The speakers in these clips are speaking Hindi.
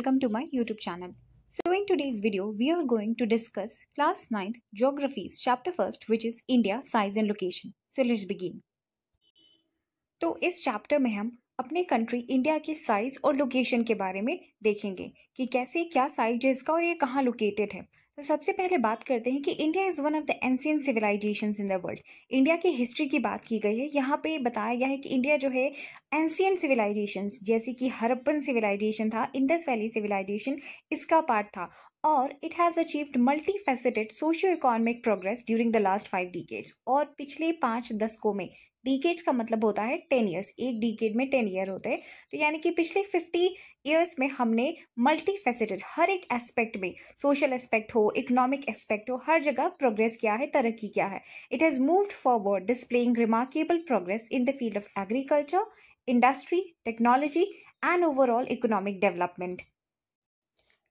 welcome to my YouTube channel. So in today's video, we are going to discuss class 9th Geographies chapter 1st which is India size and location. So let's begin. to is chapter mein hum अपने कंट्री इंडिया के साइज़ और लोकेशन के बारे में देखेंगे कि कैसे क्या साइज है इसका और ये कहाँ लोकेटेड है तो सबसे पहले बात करते हैं कि India is one of the ancient civilisation in the world India की हिस्ट्री की बात की गई है यहाँ पे बताया गया है कि इंडिया जो है एंशियन सिविलाइजेशन जैसे कि हरप्पन सिविलाइजेशन था इंडस वैली सिविलाइजेशन इसका पार्ट था और it has achieved multi faceted socio economic progress during the last five decades और पिछले पाँच दशकों में डिकेड्स का मतलब होता है टेन ईयर्स एक डिकेड में टेन ईयर होते हैं तो यानी कि पिछले फिफ्टी ईयर्स में हमने मल्टी फैसेटेड हर एक एस्पेक्ट में सोशल एस्पेक्ट हो इकोनॉमिक एस्पेक्ट हो हर जगह प्रोग्रेस किया है तरक्की किया है it has moved forward displaying remarkable progress in the field of agriculture industry technology and overall economic development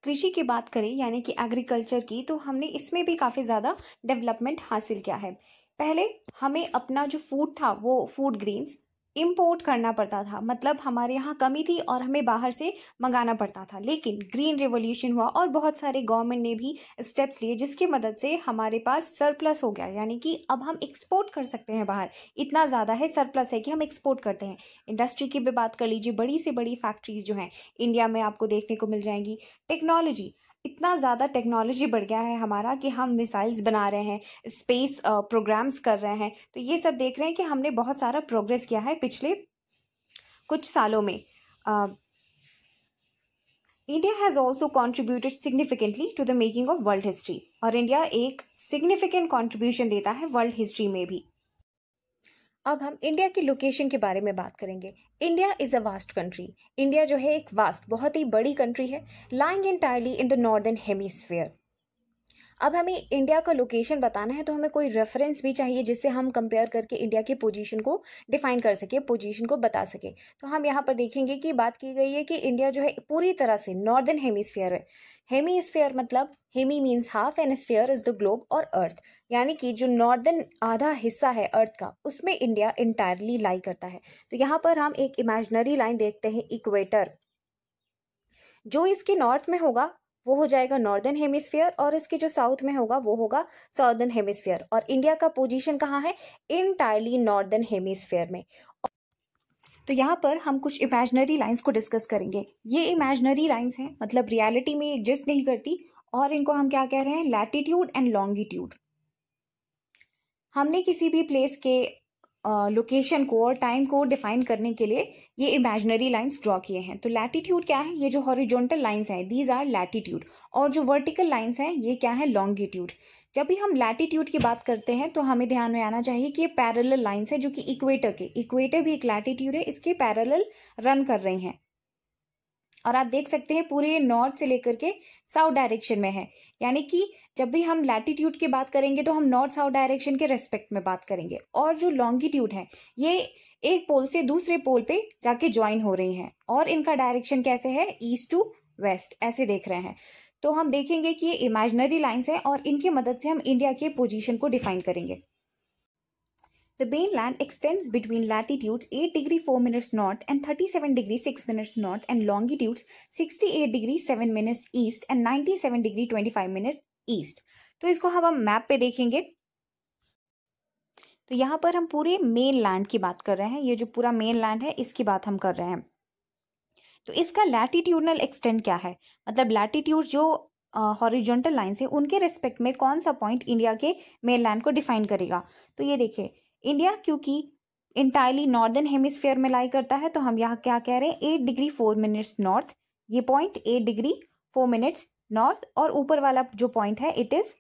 कृषि की बात करें यानी कि एग्रीकल्चर की तो हमने इसमें भी काफ़ी ज़्यादा डेवलपमेंट हासिल किया है पहले हमें अपना जो फूड था वो फूड ग्रीन्स इम्पोर्ट करना पड़ता था मतलब हमारे यहाँ कमी थी और हमें बाहर से मंगाना पड़ता था लेकिन ग्रीन रिवोल्यूशन हुआ और बहुत सारे गवर्नमेंट ने भी स्टेप्स लिए जिसकी मदद से हमारे पास सरप्लस हो गया यानी कि अब हम एक्सपोर्ट कर सकते हैं बाहर इतना ज़्यादा है सरप्लस है कि हम एक्सपोर्ट करते हैं इंडस्ट्री की भी बात कर लीजिए बड़ी से बड़ी फैक्ट्रीज जो हैं इंडिया में आपको देखने को मिल जाएंगी टेक्नोलॉजी इतना ज़्यादा टेक्नोलॉजी बढ़ गया है हमारा कि हम मिसाइल्स बना रहे हैं स्पेस प्रोग्राम्स कर रहे हैं तो ये सब देख रहे हैं कि हमने बहुत सारा प्रोग्रेस किया है पिछले कुछ सालों में India has also contributed significantly to the making of world history और इंडिया एक सिग्निफिकेंट कॉन्ट्रीब्यूशन देता है वर्ल्ड हिस्ट्री में भी अब हम इंडिया की लोकेशन के बारे में बात करेंगे India is a vast country India जो है एक वास्ट बहुत ही बड़ी कंट्री है lying entirely in the northern hemisphere अब हमें इंडिया का लोकेशन बताना है तो हमें कोई रेफरेंस भी चाहिए जिससे हम कंपेयर करके इंडिया की पोजीशन को डिफाइन कर सके पोजीशन को बता सके तो हम यहाँ पर देखेंगे कि बात की गई है कि इंडिया जो है पूरी तरह से नॉर्दर्न हेमिसफेयर है हेमीस्फेयर मतलब hemi means half and sphere is the globe और अर्थ यानी कि जो नॉर्दर्न आधा हिस्सा है अर्थ का उसमें इंडिया इंटायरली लाई करता है तो यहाँ पर हम एक इमेजनरी लाइन देखते हैं इक्वेटर जो इसके नॉर्थ में होगा वो हो जाएगा नॉर्दर्न हेमिसफेयर और इसके जो साउथ में होगा वो होगा साउदर्न हेमिसफेयर और इंडिया का पोजीशन कहाँ है इंटायरली नॉर्दर्न हेमिसफेयर में तो यहाँ पर हम कुछ इमेजनरी लाइंस को डिस्कस करेंगे ये इमेजनरी लाइंस हैं मतलब रियलिटी में एग्जिस्ट नहीं करती और इनको हम क्या कह रहे हैं लैटिट्यूड एंड लॉन्गिट्यूड हमने किसी भी प्लेस के लोकेशन को और टाइम को डिफाइन करने के लिए ये इमेजनरी लाइंस ड्रॉ किए हैं तो लैटिट्यूड क्या है ये जो हॉरिजॉन्टल लाइंस हैं दीज आर लैटिट्यूड और जो वर्टिकल लाइंस हैं ये क्या है लॉन्गिट्यूड जब भी हम लैटिट्यूड की बात करते हैं तो हमें ध्यान में आना चाहिए कि ये पैरल लाइन्स है जो कि इक्वेटर के इक्वेटर भी एक लैटिट्यूड है इसके पैरल रन कर रही हैं और आप देख सकते हैं पूरे नॉर्थ से लेकर के साउथ डायरेक्शन में है यानी कि जब भी हम लैटिट्यूड की बात करेंगे तो हम नॉर्थ साउथ डायरेक्शन के रेस्पेक्ट में बात करेंगे और जो लॉन्गिट्यूड है ये एक पोल से दूसरे पोल पे जाके ज्वाइन हो रही हैं और इनका डायरेक्शन कैसे है ईस्ट टू वेस्ट ऐसे देख रहे हैं तो हम देखेंगे कि ये इमेजनरी लाइन्स हैं और इनकी मदद से हम इंडिया के पोजिशन को डिफाइन करेंगे The mainland extends between latitudes 8 degree 4 minutes north and 37 degree 6 minutes north and longitudes 68 degree 7 minutes east and 97 degree 25 minutes east तो इसको हम हम मैप पे देखेंगे तो यहाँ पर हम पूरे मेन लैंड की बात कर रहे हैं ये जो पूरा मेन लैंड है इसकी बात हम कर रहे हैं तो इसका लैटिट्यूडनल एक्सटेंड क्या है मतलब लैटिट्यूड जो हॉरिजॉन्टल लाइन है उनके रिस्पेक्ट में कौन सा पॉइंट इंडिया के मेन लैंड को डिफाइन करेगा तो ये देखिए इंडिया क्योंकि इंटायरली नॉर्दर्न हेमिसफेयर में लाई करता है तो हम यहाँ क्या कह रहे हैं eight degree four minutes north ये point eight degree four minutes north और ऊपर वाला जो पॉइंट है it is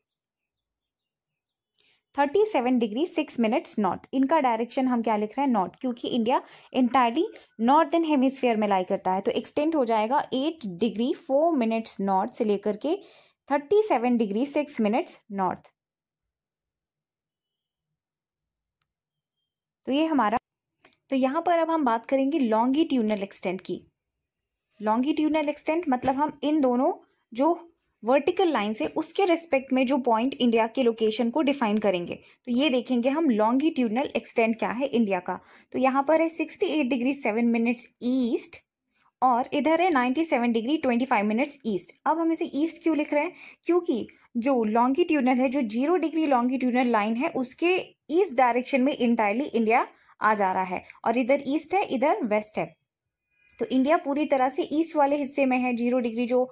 thirty seven degree six minutes north इनका डायरेक्शन हम क्या लिख रहे हैं नॉर्थ क्योंकि इंडिया इंटायरली नॉर्दर्न हेमिसफेयर में लाई करता है तो एक्सटेंड हो जाएगा eight degree four minutes north से लेकर के thirty seven degree six minutes north तो ये हमारा तो यहाँ पर अब हम बात करेंगे ट्यूनल एक्सटेंट की ट्यूनल एक्सटेंट मतलब हम इन दोनों जो वर्टिकल लाइन से उसके रिस्पेक्ट में जो पॉइंट इंडिया के लोकेशन को डिफाइन करेंगे तो ये देखेंगे हम ट्यूनल एक्सटेंट क्या है इंडिया का तो यहाँ पर है sixty eight degree seven minutes east और इधर है ninety seven degree twenty five minutes east अब हम इसे ईस्ट क्यों लिख रहे हैं क्योंकि जो लॉन्गीट्यूडनल है जो जीरो डिग्री लॉन्गीट्यूडनल लाइन है उसके ईस्ट डायरेक्शन में इंटायरली इंडिया आ जा रहा है और इधर ईस्ट है इधर वेस्ट है तो इंडिया पूरी तरह से ईस्ट वाले हिस्से में है जीरो डिग्री जो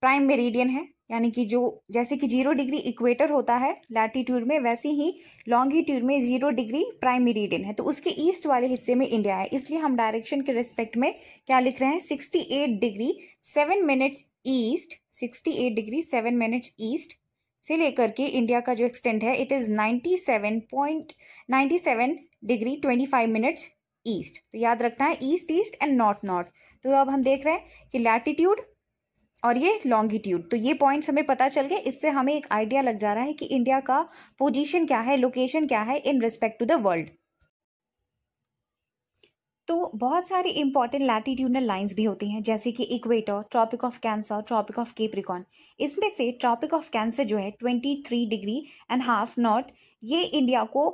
प्राइम मेरिडियन है यानी कि जो जैसे कि जीरो डिग्री इक्वेटर होता है लैटीट्यूड में वैसे ही लॉन्गिट्यूड में जीरो डिग्री प्राइम मेरिडियन है तो उसके ईस्ट वाले हिस्से में इंडिया है इसलिए हम डायरेक्शन के रिस्पेक्ट में क्या लिख रहे हैं sixty eight degree seven minutes east sixty eight degree seven minutes east से लेकर के इंडिया का जो एक्सटेंट है it is ninety seven point ninety seven degree twenty five minutes east तो याद रखना है east east and north north तो अब हम देख रहे हैं कि लैटिट्यूड और ये लॉन्गिट्यूड तो ये पॉइंट्स हमें पता चल गए इससे हमें एक आइडिया लग जा रहा है कि इंडिया का पोजीशन क्या है लोकेशन क्या है in respect to the world तो बहुत सारी इंपॉर्टेंट लैटिट्यूडल लाइंस भी होती हैं जैसे कि equator tropic of cancer tropic of capricorn इसमें से ट्रॉपिक ऑफ कैंसर जो है twenty three degree and half north ये इंडिया को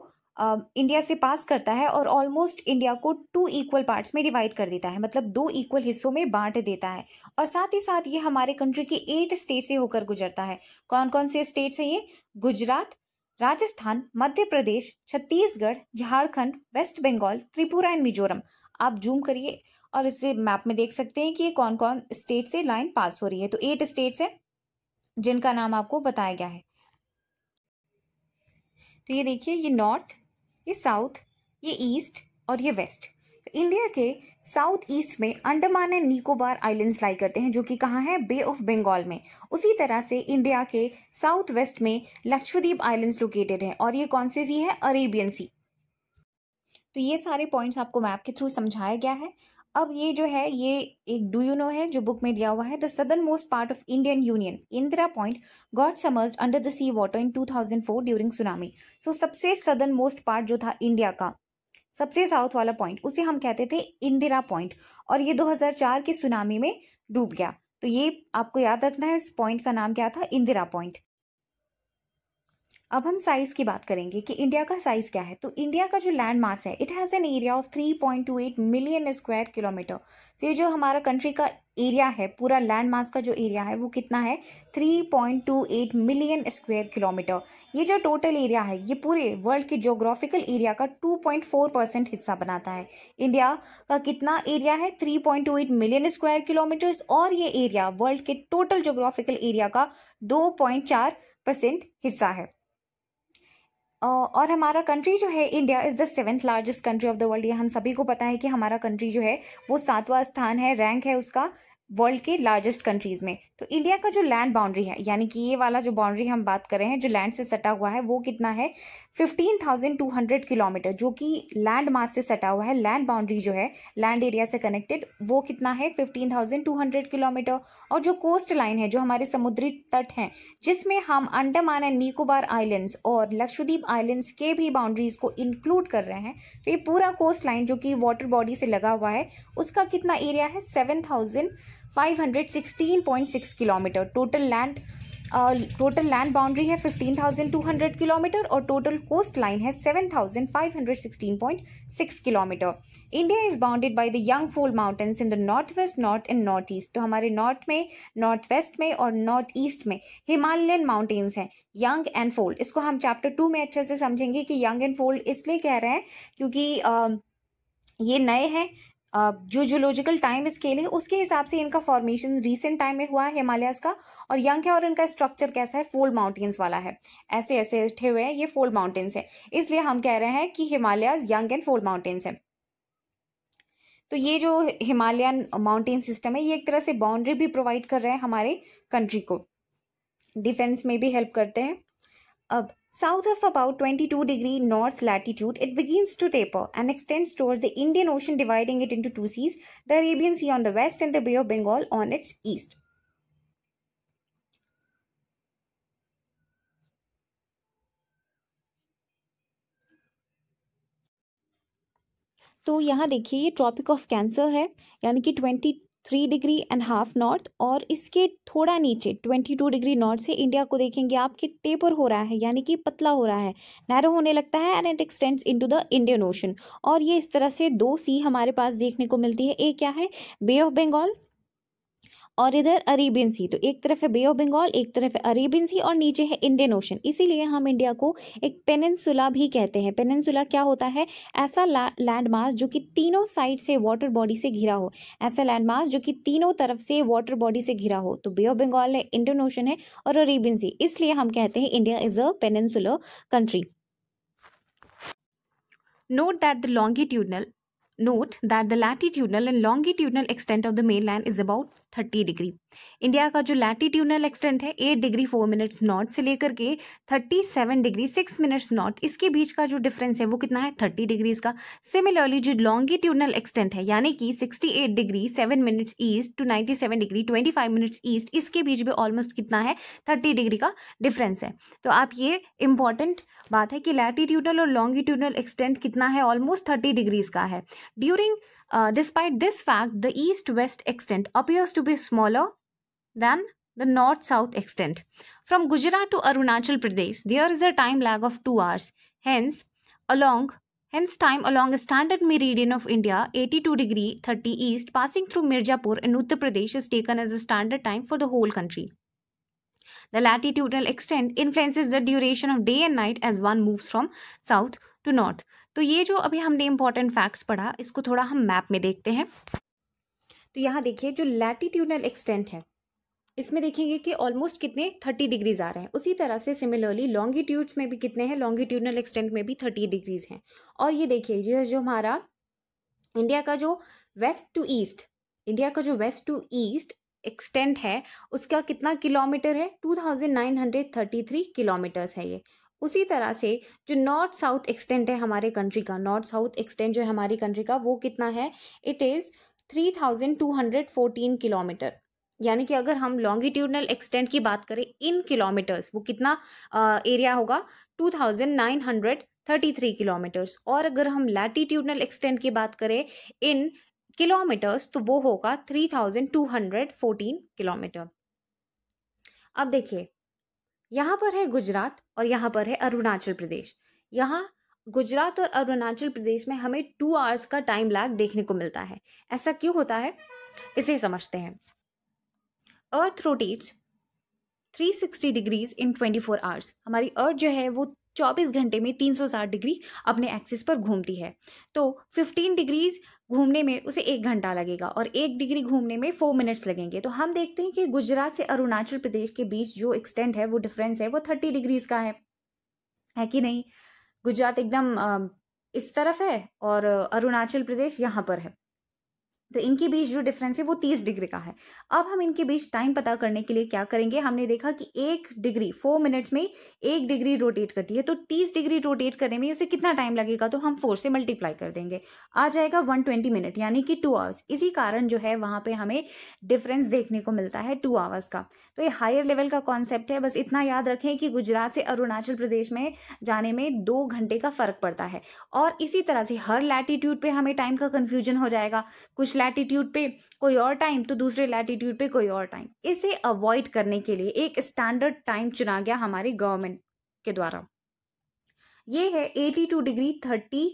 आ, इंडिया से पास करता है और ऑलमोस्ट इंडिया को टू इक्वल पार्ट्स में डिवाइड कर देता है मतलब दो इक्वल हिस्सों में बांट देता है और साथ ही साथ ये हमारे कंट्री के एट स्टेट से होकर गुजरता है कौन कौन से स्टेट्स हैं ये गुजरात राजस्थान मध्य प्रदेश छत्तीसगढ़ झारखंड वेस्ट बंगाल त्रिपुरा एंड मिजोरम आप जूम करिए और इसे मैप में देख सकते हैं कि ये कौन कौन स्टेट से लाइन पास हो रही है तो एट स्टेट्स हैं जिनका नाम आपको बताया गया है तो ये देखिए ये नॉर्थ ये साउथ ये ईस्ट और ये वेस्ट इंडिया तो के साउथ ईस्ट में Andaman and Nicobar islands lie करते हैं जो कि कहाँ है बे ऑफ बंगाल में उसी तरह से इंडिया के साउथ वेस्ट में लक्षद्वीप आइलैंड्स लोकेटेड हैं और ये कौन से सी है अरेबियन सी तो ये सारे पॉइंट्स आपको मैप के थ्रू समझाया गया है अब ये जो है ये एक डू यू नो है जो बुक में दिया हुआ है the southernmost part of Indian union Indira point got submerged under the sea water in 2004 during tsunami so सबसे सदर्न मोस्ट पार्ट जो था इंडिया का सबसे साउथ वाला पॉइंट उसे हम कहते थे इंदिरा पॉइंट और ये 2004 की सुनामी में डूब गया तो ये आपको याद रखना है इस पॉइंट का नाम क्या था इंदिरा पॉइंट अब हम साइज़ की बात करेंगे कि इंडिया का साइज़ क्या है तो इंडिया का जो लैंड मास है it has an area of 3.28 million square kilometre तो ये जो हमारा कंट्री का एरिया है पूरा लैंड मास का जो एरिया है वो कितना है 3.28 मिलियन स्क्वायर किलोमीटर ये जो टोटल एरिया है ये पूरे वर्ल्ड के जोग्राफिकल एरिया का 2.4 परसेंट हिस्सा बनाता है इंडिया का कितना एरिया है 3.28 मिलियन स्क्वायर किलोमीटर्स और ये एरिया वर्ल्ड के टोटल जोग्राफिकल एरिया का दो परसेंट हिस्सा है और हमारा कंट्री जो है India is the seventh largest country of the world ये हम सभी को पता है कि हमारा कंट्री जो है वो सातवां स्थान है रैंक है उसका वर्ल्ड के लार्जेस्ट कंट्रीज़ में तो इंडिया का जो लैंड बाउंड्री है यानी कि ये वाला जो बाउंड्री हम बात कर रहे हैं जो लैंड से सटा हुआ है वो कितना है fifteen thousand two hundred kilometre जो कि लैंड मास से सटा हुआ है लैंड बाउंड्री जो है लैंड एरिया से कनेक्टेड वो कितना है fifteen thousand two hundred kilometre और जो कोस्ट लाइन है जो हमारे समुद्री तट हैं जिसमें हम अंडमान एंड निकोबार आइलैंड्स और लक्षद्वीप आइलैंड्स के भी बाउंड्रीज़ को इंक्लूड कर रहे हैं तो ये पूरा कोस्ट लाइन जो कि वाटर बॉडी से लगा हुआ है उसका कितना एरिया है seven thousand 516.6 kilometre total land total land boundary है 15,200 किलोमीटर और टोटल कोस्ट लाइन है 7,516.6 kilometre India is bounded by the young fold mountains in the north west north and north east तो हमारे नॉर्थ में नॉर्थ वेस्ट में और नॉर्थ ईस्ट में हिमालयन माउंटेन्स हैं यंग एंड फोल्ड इसको हम चैप्टर टू में अच्छे से समझेंगे कि यंग एंड फोल्ड इसलिए कह रहे हैं क्योंकि uh, ये नए हैं जो जोलॉजिकल टाइम स्केल है उसके हिसाब से इनका फॉर्मेशन रिसेंट टाइम में हुआ है हिमालयाज का और यंग है और इनका स्ट्रक्चर कैसा है फोल्ड माउंटेन्स वाला है ऐसे ऐसे उठे हुए हैं ये फोल्ड माउंटेन्स है इसलिए हम कह रहे हैं कि Himalayas young and fold mountains है तो ये जो हिमालयन माउंटेन सिस्टम है ये एक तरह से बाउंड्री भी प्रोवाइड कर रहे हैं हमारे कंट्री को डिफेंस में भी हेल्प करते हैं अब South of about 22 degree north latitude, it begins to taper and extends towards the Indian Ocean dividing it into two seas, the Arabian Sea on the west and the Bay of Bengal on its east. तो यहाँ देखिए ये ट्रॉपिक ऑफ कैंसर है यानी कि three degree and half north और इसके थोड़ा नीचे ट्वेंटी टू डिग्री नॉर्थ से इंडिया को देखेंगे आपके टेपर हो रहा है यानी कि पतला हो रहा है नैरो होने लगता है and it extends into the Indian ocean और ये इस तरह से दो सी हमारे पास देखने को मिलती है एक क्या है बे ऑफ बंगाल और इधर अरेबियन सी तो एक तरफ है बे ऑफ बंगाल एक तरफ है अरेबियन सी और नीचे है इंडियन ओशन इसीलिए हम इंडिया को एक पेनसुला भी कहते हैं पेनसुला क्या होता है ऐसा लैंड जो कि तीनों साइड से वाटर बॉडी से घिरा हो ऐसा लैंड मास जो कि तीनों तरफ से वाटर बॉडी से घिरा हो तो बे ऑफ बंगाल है इंडियन ओशन है और अरेबियन सी इसलिए हम कहते हैं India is a peninsular country note that the longitudinal Note that the latitudinal and longitudinal extent of the mainland is about 30 degrees. India का जो लैटीट्यूनल एक्सटेंट है eight degree four minutes north से लेकर के thirty seven degree six minutes north इसके बीच का जो डिफरेंस है वो कितना है थर्टी डिग्रीज का सिमिलरली जो लॉन्गिट्यूनल एक्सटेंट है यानी कि sixty eight degree seven minutes east to ninety seven degree twenty five minutes east इसके बीच में ऑलमोस्ट कितना है थर्टी डिग्री का डिफरेंस है तो आप ये इंपॉर्टेंट बात है कि लैटीट्यूडल और लॉन्गिट्यूडल एक्सटेंट कितना है ऑलमोस्ट थर्टी डिग्रीज का है during despite this fact the east west extent appears to be smaller than the north south extent. From Gujarat to Arunachal Pradesh, there is a time lag of 2 hours. Hence, along Hence time along a standard meridian of India 82 degree 30 east passing through Mirzapur in Uttar Pradesh is taken as a standard time for the whole country. The latitudinal extent influences the duration of day and night as one moves from south to north. तो ये जो अभी हमने इम्पॉर्टेंट फैक्ट्स पढ़ा इसको थोड़ा हम मैप में देखते हैं तो यहाँ देखिए जो लैटिट्यूडल एक्सटेंट है इसमें देखेंगे कि ऑलमोस्ट कितने थर्टी डिग्रीज आ रहे हैं उसी तरह से सिमिलरली लॉन्गिट्यूड्स में भी कितने हैं लॉन्गिट्यूडनल एक्सटेंट में भी थर्टी डिग्रीज हैं और ये देखिए ये जो हमारा इंडिया का जो वेस्ट टू ईस्ट इंडिया का जो वेस्ट टू ईस्ट एक्सटेंट है उसका कितना किलोमीटर है two thousand nine hundred thirty three kilometres है ये उसी तरह से जो नॉर्थ साउथ एक्सटेंट है हमारे कंट्री का नॉर्थ साउथ एक्सटेंट जो है हमारी कंट्री का वो कितना है it is three thousand two hundred fourteen kilometre यानी कि अगर हम लॉन्गिट्यूडनल एक्सटेंट की बात करें इन किलोमीटर्स वो कितना एरिया होगा two thousand nine hundred thirty three kilometres और अगर हम लैटिट्यूडनल एक्सटेंट की बात करें इन किलोमीटर्स तो वो होगा three thousand two hundred fourteen kilometre अब देखिए यहाँ पर है गुजरात और यहाँ पर है अरुणाचल प्रदेश यहाँ गुजरात और अरुणाचल प्रदेश में हमें टू आवर्स का टाइम लैग देखने को मिलता है ऐसा क्यों होता है इसे समझते हैं earth rotates 360 degrees in 24 hours हमारी अर्थ जो है वो 24 घंटे में 360 डिग्री अपने एक्सिस पर घूमती है तो 15 डिग्रीज घूमने में उसे एक घंटा लगेगा और एक डिग्री घूमने में फोर मिनट्स लगेंगे तो हम देखते हैं कि गुजरात से अरुणाचल प्रदेश के बीच जो एक्सटेंट है वो डिफरेंस है वो थर्टी डिग्रीज का है है कि नहीं गुजरात एकदम इस तरफ है और अरुणाचल प्रदेश यहाँ पर है तो इनके बीच जो डिफरेंस है वो तीस डिग्री का है अब हम इनके बीच टाइम पता करने के लिए क्या करेंगे हमने देखा कि एक डिग्री फोर मिनट्स में एक डिग्री रोटेट करती है तो तीस डिग्री रोटेट करने में इसे कितना टाइम लगेगा तो हम फोर से मल्टीप्लाई कर देंगे आ जाएगा वन ट्वेंटी मिनट यानी कि टू आवर्स इसी कारण जो है वहाँ पर हमें डिफरेंस देखने को मिलता है टू आवर्स का तो ये हायर लेवल का कॉन्सेप्ट है बस इतना याद रखें कि गुजरात से अरुणाचल प्रदेश में जाने में दो घंटे का फ़र्क पड़ता है और इसी तरह से हर लैटीट्यूड पर हमें टाइम का कन्फ्यूजन हो जाएगा कुछ लैटीट्यूड पे कोई और टाइम तो दूसरे लैटिट्यूड पे कोई और टाइम इसे अवॉइड करने के लिए एक स्टैंडर्ड टाइम चुना गया हमारे गवर्नमेंट के द्वारा ये है eighty two degree thirty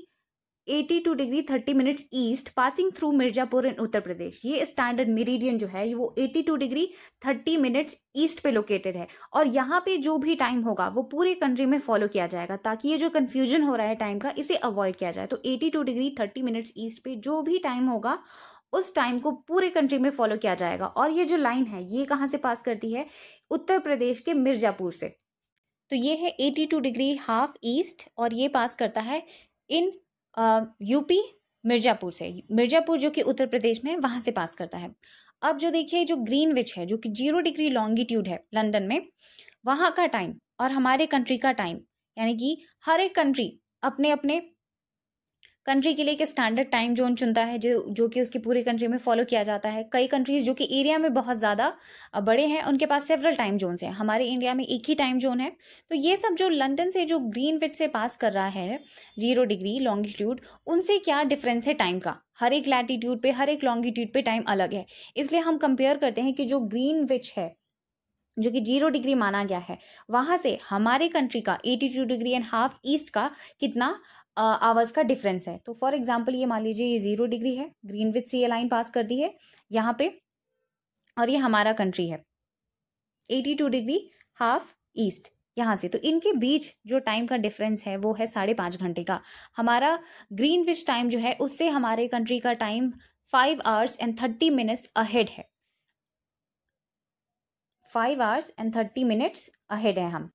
two degree thirty minutes east passing through Mirzapur in Uttar Pradesh ये स्टैंडर्ड मेरीडियन जो है वो eighty two degree thirty minutes east पे लोकेटेड है और यहाँ पे जो भी टाइम होगा वो पूरे कंट्री में फॉलो किया जाएगा ताकि ये जो कन्फ्यूजन हो रहा है टाइम का इसे अवॉइड किया जाए तो eighty two degree thirty minutes east पे जो भी टाइम होगा उस टाइम को पूरे कंट्री में फॉलो किया जाएगा और ये जो लाइन है ये कहाँ से पास करती है उत्तर प्रदेश के मिर्जापुर से तो ये है eighty two degree half east और ये पास करता है इन यूपी मिर्जापुर से मिर्जापुर जो कि उत्तर प्रदेश में वहाँ से पास करता है अब जो देखिए जो ग्रीनविच है जो कि जीरो डिग्री लॉन्गिट्यूड है लंदन में वहाँ का टाइम और हमारे कंट्री का टाइम यानी कि हर एक कंट्री अपने अपने कंट्री के लिए एक स्टैंडर्ड टाइम जोन चुनता है जो जो कि उसकी पूरी कंट्री में फॉलो किया जाता है कई कंट्रीज़ जो कि एरिया में बहुत ज़्यादा बड़े हैं उनके पास सेवरल टाइम जोन्स हैं हमारे इंडिया में एक ही टाइम जोन है तो ये सब जो लंदन से जो ग्रीन विच से पास कर रहा है जीरो डिग्री लॉन्गिट्यूड उनसे क्या डिफरेंस है टाइम का हर एक लैटीट्यूड पर हर एक लॉन्गिट्यूड पर टाइम अलग है इसलिए हम कंपेयर करते हैं कि जो ग्रीन विच है जो कि जीरो डिग्री माना गया है वहाँ से हमारे कंट्री का eighty two degree and half east का कितना आवर्स का डिफरेंस है तो फॉर एग्जाम्पल ये मान लीजिए ये ज़ीरो डिग्री है ग्रीन विथ सी ए लाइन पास कर दी है यहाँ पे और ये हमारा कंट्री है eighty two degree half east यहाँ से तो इनके बीच जो टाइम का डिफरेंस है वो है साढ़े पाँच घंटे का हमारा ग्रीन विच टाइम जो है उससे हमारे कंट्री का time five hours and thirty minutes ahead है five hours and thirty minutes ahead है हम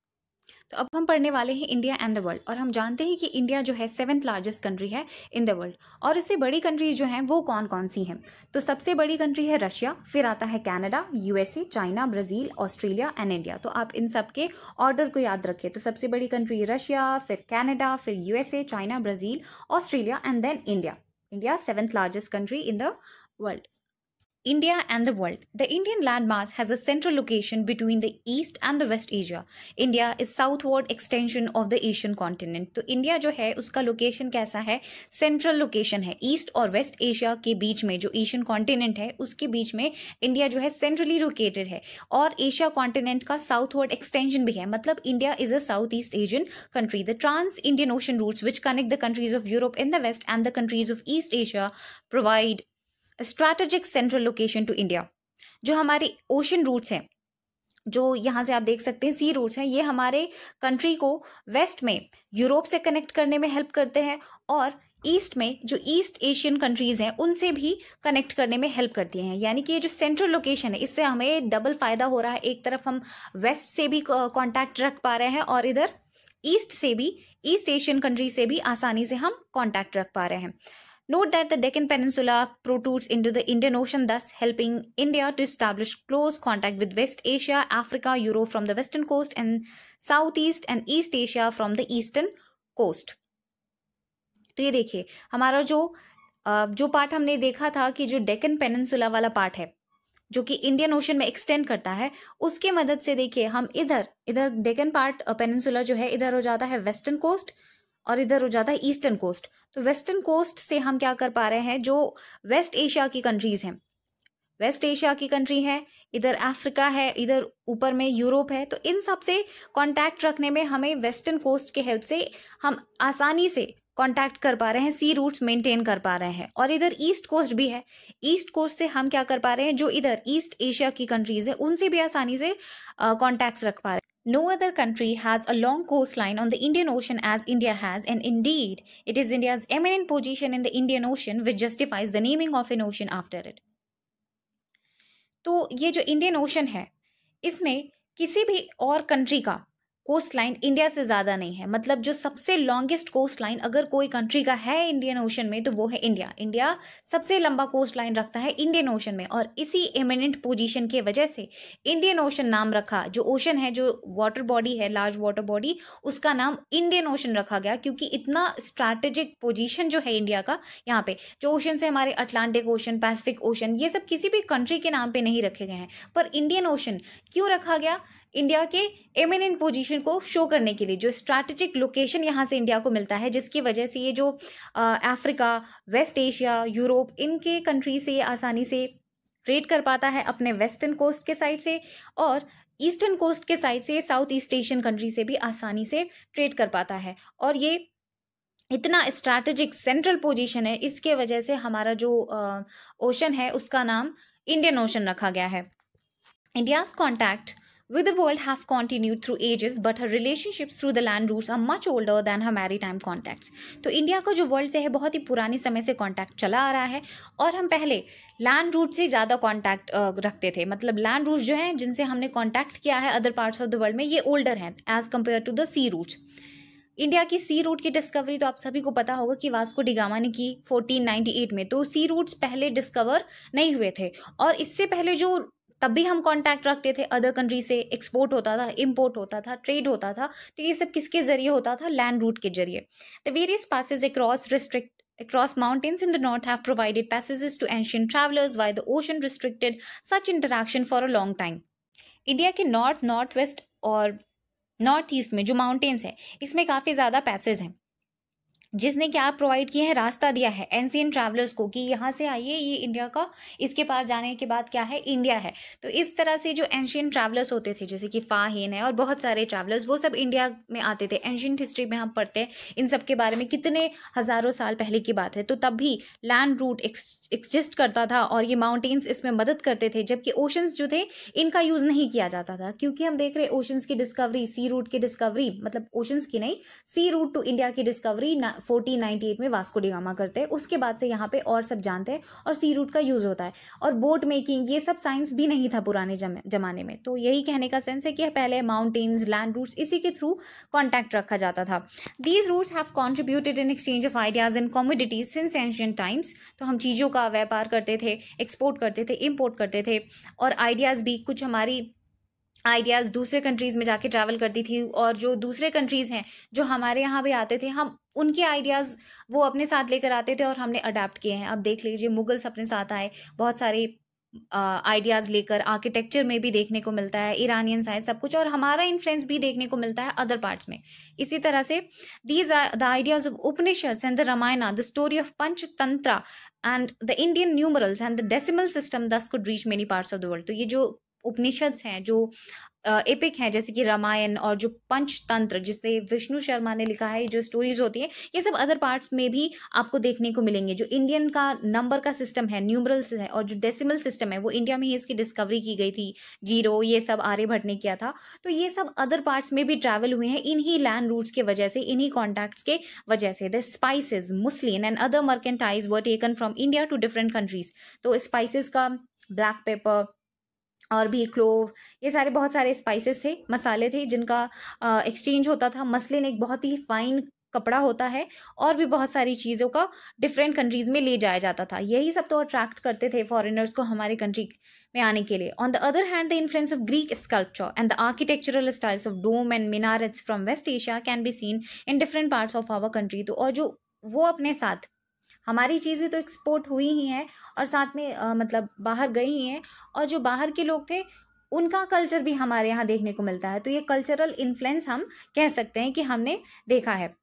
तो अब हम पढ़ने वाले हैं इंडिया एंड द वर्ल्ड और हम जानते हैं कि इंडिया जो है सेवन्थ लार्जेस्ट कंट्री है इन द वर्ल्ड और इससे बड़ी कंट्रीज जो हैं वो कौन कौन सी हैं तो सबसे बड़ी कंट्री है रशिया फिर आता है Canada USA China Brazil Australia and India तो आप इन सब के ऑर्डर को याद रखें तो सबसे बड़ी कंट्री रशिया फिर कैनेडा फिर USA China Brazil Australia and then India India seventh largest country in the world India and the world. The Indian landmass has a central location between the East and the West Asia. India is southward extension of the Asian continent. So India jo hai uska location kaisa hai? Central location hai. East or West Asia ke beach mein jo Asian continent hai uske beach mein India jo hai centrally located hai. Aur Asia continent ka southward extension bhi hai. Matlab India is a Southeast Asian country. The trans-Indian ocean routes which connect the countries of Europe in the West and the countries of East Asia provide strategic central location to India जो हमारे ओशन रूट्स हैं जो यहाँ से आप देख सकते हैं सी रूट्स हैं ये हमारे कंट्री को वेस्ट में यूरोप से कनेक्ट करने में हेल्प करते हैं और ईस्ट में जो ईस्ट एशियन कंट्रीज़ हैं उनसे भी कनेक्ट करने में हेल्प करती हैं यानी कि ये जो सेंट्रल लोकेशन है इससे हमें डबल फ़ायदा हो रहा है एक तरफ हम वेस्ट से भी कॉन्टैक्ट रख पा रहे हैं और इधर ईस्ट से भी ईस्ट एशियन कंट्री से भी आसानी से हम कॉन्टैक्ट रख पा रहे हैं Note that the Deccan Peninsula protrudes into the Indian Ocean, thus helping India to establish close contact with West Asia, Africa, Europe from the western coast, and Southeast and East Asia from the eastern coast. तो ये देखिए हमारा जो जो पार्ट हमने देखा था कि जो डेकन पेनसुला वाला पार्ट है जो कि इंडियन ओशन में एक्सटेंड करता है उसके मदद से देखिए हम इधर इधर डेकन पार्ट पेनसुला जो है इधर हो जाता है वेस्टर्न कोस्ट और इधर हो जाता है ईस्टर्न कोस्ट तो वेस्टर्न कोस्ट से हम क्या कर पा रहे हैं जो वेस्ट एशिया की कंट्रीज़ हैं वेस्ट एशिया की कंट्री है इधर अफ्रीका है इधर ऊपर में यूरोप है तो इन सब से कांटेक्ट रखने में हमें वेस्टर्न कोस्ट के हेल्प से हम आसानी से कांटेक्ट कर पा रहे हैं सी रूट्स मेंटेन कर पा रहे हैं और इधर ईस्ट कोस्ट भी है ईस्ट कोस्ट से हम क्या कर पा रहे हैं जो इधर ईस्ट एशिया की कंट्रीज है उनसे भी आसानी से कांटेक्ट्स रख पा रहे हैं No other country has a long coastline on the Indian Ocean as India has, and indeed, it is India's eminent position in the Indian Ocean which justifies the naming of an ocean after it. तो ये जो इंडियन ओशन है इसमें किसी भी और कंट्री का कोस्ट लाइन इंडिया से ज़्यादा नहीं है मतलब जो सबसे लॉन्गेस्ट कोस्ट लाइन अगर कोई कंट्री का है इंडियन ओशन में तो वो है इंडिया इंडिया सबसे लंबा कोस्ट लाइन रखता है इंडियन ओशन में और इसी एमिनेंट पोजीशन की वजह से इंडियन ओशन नाम रखा जो ओशन है जो वाटर बॉडी है लार्ज वाटर बॉडी उसका नाम इंडियन ओशन रखा गया क्योंकि इतना स्ट्रैटेजिक पोजिशन जो है इंडिया का यहाँ पे जो ओशन से हमारे अटलांटिक ओशन पैसिफिक ओशन ये सब किसी भी कंट्री के नाम पर नहीं रखे गए हैं पर इंडियन ओशन क्यों रखा गया इंडिया के एमिनेंट पोजीशन को शो करने के लिए जो स्ट्रैटेजिक लोकेशन यहाँ से इंडिया को मिलता है जिसकी वजह से ये जो अफ्रीका वेस्ट एशिया यूरोप इनके कंट्री से आसानी से ट्रेड कर पाता है अपने वेस्टर्न कोस्ट के साइड से और ईस्टर्न कोस्ट के साइड से साउथ ईस्ट एशियन कंट्री से भी आसानी से ट्रेड कर पाता है और ये इतना स्ट्रैटेजिक सेंट्रल पोजीशन है इसके वजह से हमारा जो ओशन है उसका नाम इंडियन ओशन रखा गया है India's contact with the world have continued through ages but her relationships through the land routes are much older than her maritime contacts तो इंडिया का जो वर्ल्ड से है बहुत ही पुराने समय से कॉन्टैक्ट चला आ रहा है और हम पहले लैंड रूट से ज़्यादा कॉन्टैक्ट रखते थे मतलब लैंड रूट जो हैं जिनसे हमने कॉन्टैक्ट किया है other parts of the world में ये ओल्डर हैं as compared to the sea routes India की सी रूट की डिस्कवरी तो आप सभी को पता होगा कि वास्को डिगामा ने की 1498 में तो सी रूट्स पहले डिस्कवर नहीं हुए थे और इससे पहले जो तब भी हम कॉन्टैक्ट रखते थे अदर कंट्री से एक्सपोर्ट होता था इम्पोर्ट होता था ट्रेड होता था तो ये सब किसके ज़रिए होता था लैंड रूट के जरिए the various passes across restrict across mountains in the north have provided passages to ancient travelers while the ocean restricted such interaction for a long time India के नॉर्थ नॉर्थ वेस्ट और नॉर्थ ईस्ट में जो माउंटेन्स हैं इसमें काफ़ी ज़्यादा पैसेज हैं जिसने क्या प्रोवाइड किए हैं रास्ता दिया है एनसीएन ट्रैवलर्स को कि यहाँ से आइए ये इंडिया का इसके पार जाने के बाद क्या है इंडिया है तो इस तरह से जो एनशियन ट्रैवलर्स होते थे जैसे कि फाहीन है और बहुत सारे ट्रैवलर्स वो सब इंडिया में आते थे एनशियंट हिस्ट्री में हम पढ़ते हैं इन सब के बारे में कितने हज़ारों साल पहले की बात है तो तब भी लैंड रूट एग्जिस्ट करता था और ये माउंटेन्स इसमें मदद करते थे जबकि ओशंस जो थे इनका यूज़ नहीं किया जाता था क्योंकि हम देख रहे ओशंस की डिस्कवरी सी रूट की डिस्कवरी मतलब ओशंस की नहीं सी रूट टू इंडिया की डिस्कवरी ना फोर्टीन नाइन्टी एट में वास्को डिगामा करते हैं उसके बाद से यहाँ पे और सब जानते हैं और सी रूट का यूज़ होता है और बोट मेकिंग ये सब साइंस भी नहीं था पुराने जमाने में तो यही कहने का सेंस है कि पहले माउंटेन्स लैंड रूट्स इसी के थ्रू कॉन्टैक्ट रखा जाता था these routes have contributed in exchange of ideas and commodities since ancient times तो हम चीज़ों का व्यापार करते थे एक्सपोर्ट करते थे इम्पोर्ट करते थे और आइडियाज़ भी कुछ हमारी आइडियाज़ दूसरे कंट्रीज़ में जाके ट्रैवल करती थी और जो दूसरे कंट्रीज़ हैं जो हमारे यहाँ भी आते थे हम उनके आइडियाज़ वो अपने साथ लेकर आते थे और हमने अडाप्ट किए हैं अब देख लीजिए मुगल्स अपने साथ आए बहुत सारे आइडियाज़ लेकर आर्किटेक्चर में भी देखने को मिलता है ईरानियन आए सब कुछ और हमारा इन्फ्लुएंस भी देखने को मिलता है अदर पार्ट्स में इसी तरह से these are the ideas of Upanishad and the Ramayana the story of Panchatantra and the Indian numerals and the decimal system this could reach many parts of the world तो ये जो उपनिषद्स हैं जो एपिक हैं जैसे कि रामायण और जो पंचतंत्र जिसे विष्णु शर्मा ने लिखा है जो स्टोरीज होती हैं ये सब अदर पार्ट्स में भी आपको देखने को मिलेंगे जो इंडियन का नंबर का सिस्टम है न्यूमरल्स है और जो डेसिमल सिस्टम है वो इंडिया में ही इसकी डिस्कवरी की गई थी जीरो ये सब आर्यभट्ट ने किया था तो ये सब अदर पार्ट्स में भी ट्रैवल हुए हैं इन्हीं लैंड रूट्स के वजह से इन्हीं कॉन्टैक्ट्स के वजह से the spices muslin and other merchandise were taken from India to different countries तो स्पाइसिस का ब्लैक पेपर और भी क्लोव ये सारे बहुत सारे स्पाइसेस थे मसाले थे जिनका एक्सचेंज होता था मसलिन एक बहुत ही फाइन कपड़ा होता है और भी बहुत सारी चीज़ों का डिफरेंट कंट्रीज़ में ले जाया जाता था यही सब तो अट्रैक्ट करते थे फॉरेनर्स को हमारे कंट्री में आने के लिए on the other hand the influence of Greek sculpture and the architectural styles of dome and minarets from West Asia can be seen in different parts of our country तो और जो वो अपने साथ हमारी चीज़ें तो एक्सपोर्ट हुई ही हैं और साथ में आ, मतलब बाहर गई ही हैं और जो बाहर के लोग थे उनका कल्चर भी हमारे यहाँ देखने को मिलता है तो ये कल्चरल इन्फ्लुएंस हम कह सकते हैं कि हमने देखा है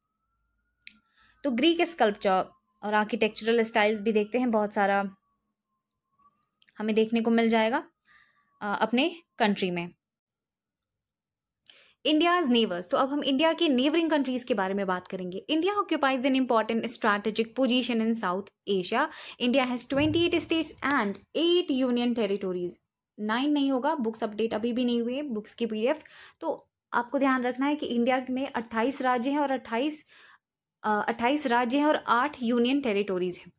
तो ग्रीक स्कल्पचर और आर्किटेक्चरल स्टाइल्स भी देखते हैं बहुत सारा हमें देखने को मिल जाएगा अपने कंट्री में इंडियाज नेवर्स तो अब हम इंडिया के नेवरिंग कंट्रीज के बारे में बात करेंगे India occupies an important strategic position in South Asia India has twenty eight states and eight union territories nine नहीं होगा बुक्स अपडेट अभी भी नहीं हुए बुक्स की पीडीएफ तो आपको ध्यान रखना है कि इंडिया में अट्ठाईस राज्य हैं और अट्ठाईस अट्ठाईस राज्य हैं और आठ यूनियन टेरिटोरीज हैं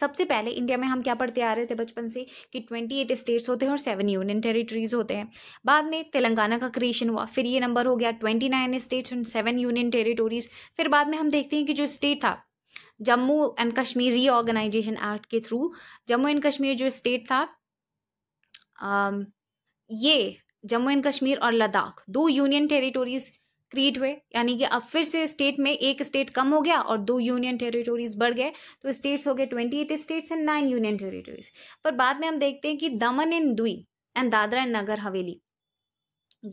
सबसे पहले इंडिया में हम क्या पढ़ते आ रहे थे बचपन से कि ट्वेंटी एट स्टेट्स होते हैं और सेवन यूनियन टेरिटरीज होते हैं बाद में तेलंगाना का क्रिएशन हुआ फिर ये नंबर हो गया twenty nine states and seven union territories फिर बाद में हम देखते हैं कि जो स्टेट था Jammu and Kashmir reorganisation act के थ्रू जम्मू एंड कश्मीर जो स्टेट था आ, um, ये जम्मू एंड कश्मीर और लद्दाख दो यूनियन टेरिटोरीज क्रिएट हुए यानी कि अब फिर से स्टेट में एक स्टेट कम हो गया और दो यूनियन टेरिटोरीज बढ़ गए तो स्टेट्स हो गए twenty eight states and nine union territories पर बाद में हम देखते हैं कि दमन इन दुई एंड दादरा एंड नगर हवेली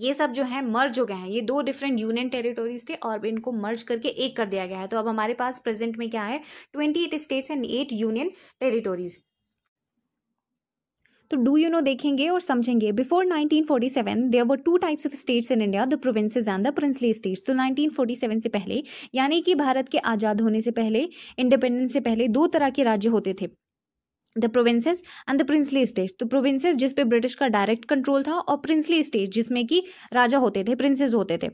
ये सब जो है मर्ज हो गए हैं ये दो डिफरेंट यूनियन टेरिटोरीज थे और इनको मर्ज करके एक कर दिया गया है तो अब हमारे पास प्रेजेंट में क्या है twenty eight states and eight union territories तो डू यू नो देखेंगे और समझेंगे before 1947 there were two types of states in India the provinces and the princely states तो 1947 से पहले यानी कि भारत के आज़ाद होने से पहले इंडिपेंडेंस से पहले दो तरह के राज्य होते थे the provinces and the princely state तो प्रोविंसेस जिसपे ब्रिटिश का डायरेक्ट कंट्रोल था और प्रिंसली स्टेट जिसमें कि राजा होते थे प्रिंसेस होते थे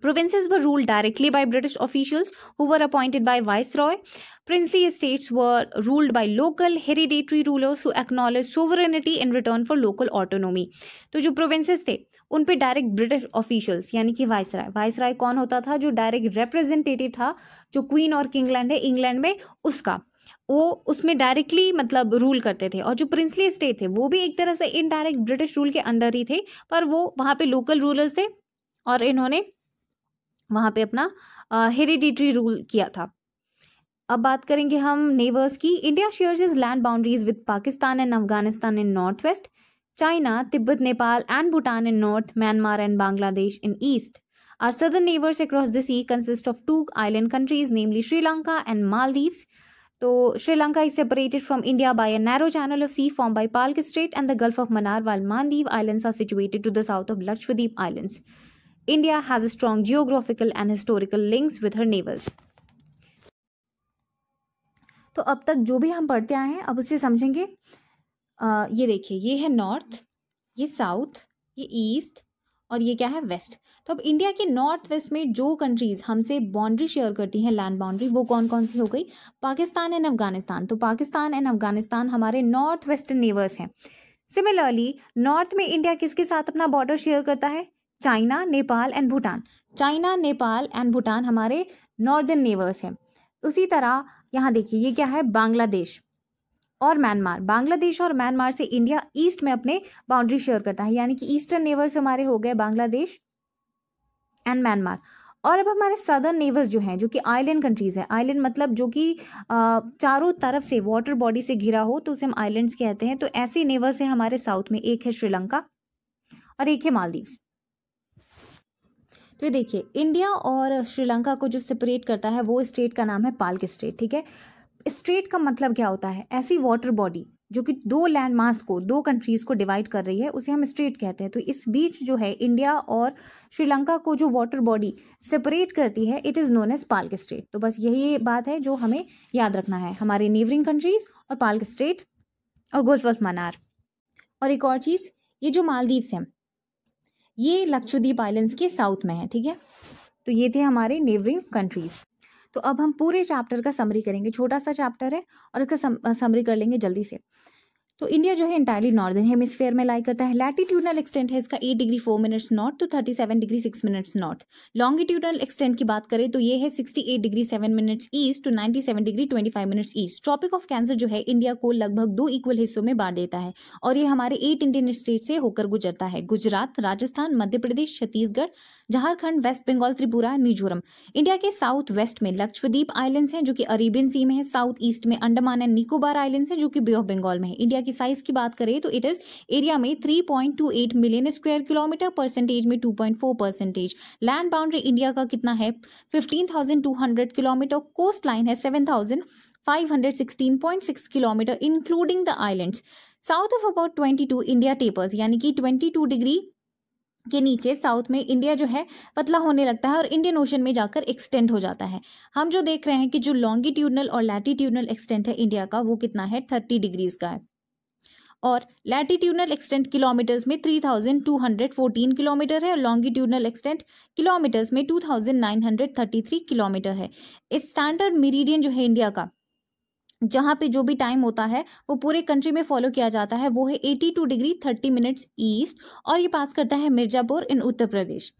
Provinces were ruled directly by British officials who were appointed by viceroy. Princely estates were ruled by local hereditary rulers who acknowledged sovereignty in return for local autonomy. तो जो provinces थे उन पे डायरेक्ट ब्रिटिश ऑफिशियल्स यानी कि वायसराय वायसराय कौन होता था जो डायरेक्ट रिप्रेजेंटेटिव था जो क्वीन और किंगलैंड है इंग्लैंड में उसका वो उसमें डायरेक्टली मतलब रूल करते थे और जो प्रिंसली स्टेट थे वो भी एक तरह से इनडायरेक्ट ब्रिटिश रूल के अंडर ही थे पर वो वहाँ पे लोकल रूलर्स थे और इन्होंने वहाँ पे अपना हेरिडिटरी रूल किया था अब बात करेंगे हम नेवर्स की India shares is land boundaries with Pakistan and Afghanistan in north west China Tibet Nepal and Bhutan in north Myanmar and Bangladesh in east our southern neighbours across the sea consist of two island countries namely Sri Lanka and Maldives तो Sri Lanka is separated from India by a narrow channel of sea form by Palk Strait and the Gulf of Mannar while Maldive islands are situated to the south of Lakshadweep islands India has strong geographical and historical links with her neighbors. तो अब तक जो भी हम पढ़ते आए हैं अब उसे समझेंगे आ, ये देखिए ये है नॉर्थ ये साउथ ये ईस्ट और ये क्या है वेस्ट तो अब इंडिया के नॉर्थ वेस्ट में जो कंट्रीज़ हमसे बाउंड्री शेयर करती हैं लैंड बाउंड्री वो कौन कौन सी हो गई पाकिस्तान एंड अफगानिस्तान तो पाकिस्तान एंड अफगानिस्तान हमारे नॉर्थ वेस्ट नेवर्स हैं सिमिलरली नॉर्थ में इंडिया किसके साथ अपना बॉर्डर शेयर करता है China Nepal and Bhutan China Nepal and Bhutan हमारे नॉर्दर्न नेवर्स हैं उसी तरह यहाँ देखिए ये क्या है बांग्लादेश और म्यांमार बांग्लादेश और म्यांमार से इंडिया ईस्ट में अपने बाउंड्री शेयर करता है यानी कि ईस्टर्न नेवर्स हमारे हो गए बांग्लादेश एंड म्यांमार और अब हमारे सदर्न नेवर्स जो हैं जो कि आइलैंड कंट्रीज़ हैं आइलैंड मतलब जो कि चारों तरफ से वाटर बॉडी से घिरा हो तो उसे हम आइलैंड्स कहते हैं तो ऐसे नेवर्स हैं हमारे साउथ में एक है श्रीलंका और एक है मालदीव्स तो ये देखिए इंडिया और श्रीलंका को जो सेपरेट करता है वो स्टेट का नाम है के स्टेट ठीक है स्टेट का मतलब क्या होता है ऐसी वाटर बॉडी जो कि दो लैंड मार्क्स को दो कंट्रीज़ को डिवाइड कर रही है उसे हम स्टेट कहते हैं तो इस बीच जो है इंडिया और श्रीलंका को जो वाटर बॉडी सेपरेट करती है इट इज़ नोन एज के स्टेट तो बस यही बात है जो हमें याद रखना है हमारे नेबरिंग कंट्रीज़ और के स्टेट और गोल्फ ऑफ मनार और एक और चीज़ ये जो मालदीव्स हैं ये लक्षद्वीप आइलैंड्स के साउथ में है ठीक है तो ये थे हमारे नेबरिंग कंट्रीज़ तो अब हम पूरे चैप्टर का समरी करेंगे छोटा सा चैप्टर है और इसका समरी कर लेंगे जल्दी से तो इंडिया जो है इंटायरली नॉर्दर्न हेमिसफेयर में लाई करता है लैटीट्यूडल एक्सटेंट है इसका eight degree four minutes north to thirty seven degree six minutes north longitudinal extent की बात करें तो ये है sixty eight degree seven minutes east to ninety seven degree twenty five minutes east tropic of cancer जो है इंडिया को लगभग दो इक्वल हिस्सों में बांट देता है और ये हमारे एट इंडियन स्टेट से होकर गुजरता है गुजरात राजस्थान मध्य प्रदेश छत्तीसगढ़ झारखंड वेस्ट बंगाल त्रिपुरा मिजोरम इंडिया के साउथ वेस्ट में लक्षद्वीप आइलैंड हैं जो कि अरेबियन सी में है साउथ ईस्ट में अंडमान एंड निकोबार आइलैंड है जो कि बे ऑफ बंगाल में है इंडिया की साइज की बात करें तो इट इज एरिया में 3.28 मिलियन स्क्वायर किलोमीटर परसेंटेज में 2.4 परसेंटेज लैंड बाउंड्री इंडिया का कितना है 15,200 किलोमीटर कोस्ट लाइन है 7,516.6 kilometre including the islands south of about 22 India tapers यानी कि 22 डिग्री के नीचे साउथ में इंडिया जो है पतला होने लगता है और इंडियन ओशन में जाकर एक्सटेंड हो जाता है हम जो देख रहे हैं कि जो लॉन्गिट्यूडनल और लैटिट्यूडनल एक्सटेंट है इंडिया का वो कितना है थर्टी डिग्रीज का है और लैटीट्यूडनल एक्सटेंट किलोमीटर्स में 3214 किलोमीटर है और लॉन्गिट्यूडनल एक्सटेंट किलोमीटर्स में 2933 किलोमीटर है इस स्टैंडर्ड मेरिडियन जो है इंडिया का जहाँ पे जो भी टाइम होता है वो पूरे कंट्री में फॉलो किया जाता है वो है 82 डिग्री 30 मिनट्स ईस्ट और ये पास करता है Mirzapur in Uttar Pradesh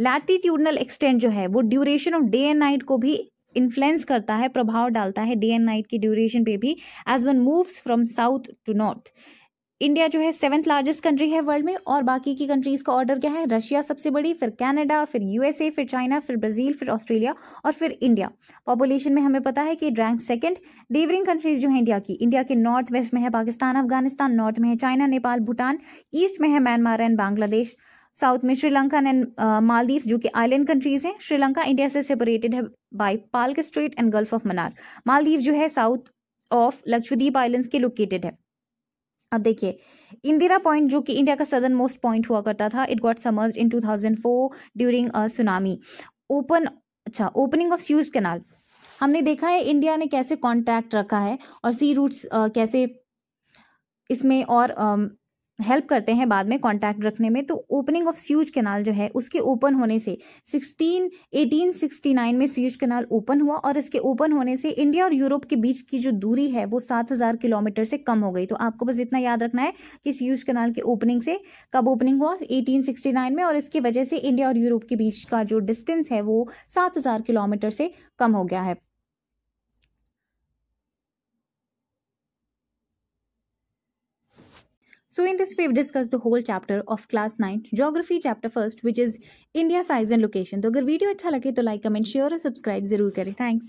लैटीट्यूडनल extent जो है वो duration of day and night को भी इन्फ्लुएंस करता है प्रभाव डालता है डे एंड नाइट की ड्यूरेशन पे भी as one moves from south to north India जो है सेवन्थ लार्जेस्ट कंट्री है वर्ल्ड में और बाकी की कंट्रीज़ का ऑर्डर क्या है रशिया सबसे बड़ी फिर कनाडा फिर यूएसए फिर चाइना फिर ब्राज़ील फिर ऑस्ट्रेलिया और फिर इंडिया पॉपुलेशन में हमें पता है कि रैंक सेकंड नेबरिंग कंट्रीज़ जो है इंडिया की इंडिया के नॉर्थ वेस्ट में है पाकिस्तान अफगानिस्तान नॉर्थ में है चाइना नेपाल भूटान ईस्ट में है म्यांमार एंड बांग्लादेश साउथ में श्रीलंका एंड मालदीव जो कि आइलैंड कंट्रीज हैं श्रीलंका इंडिया से सेपरेटेड है by Palk Strait and Gulf of Mannar Maldives जो है साउथ ऑफ लक्षद्वीप आइलैंड्स के लोकेटेड है अब देखिए इंदिरा पॉइंट जो कि इंडिया का सदर मोस्ट पॉइंट हुआ करता था it got submerged into during a tsunami open अच्छा ओपनिंग ऑफ स्यूज कैनाल हमने देखा है इंडिया ने कैसे कॉन्टैक्ट रखा है और सी रूट्स कैसे इसमें और हेल्प करते हैं बाद में कांटेक्ट रखने में तो ओपनिंग ऑफ स्यूज कैनाल जो है उसके ओपन होने से 16 1869 में स्यूज कैनाल ओपन हुआ और इसके ओपन होने से इंडिया और यूरोप के बीच की जो दूरी है वो 7000 किलोमीटर से कम हो गई तो आपको बस इतना याद रखना है कि स्यूज कैनाल के ओपनिंग से कब ओपनिंग हुआ एटीन में और इसकी वजह से इंडिया और यूरोप के बीच का जो डिस्टेंस है वो सात किलोमीटर से कम हो गया है So in this we've discussed the whole chapter of class 9 geography chapter first which is India size and location. तो अगर वीडियो अच्छा लगे तो लाइक कमेंट शेयर और सब्सक्राइब जरूर करें थैंक्स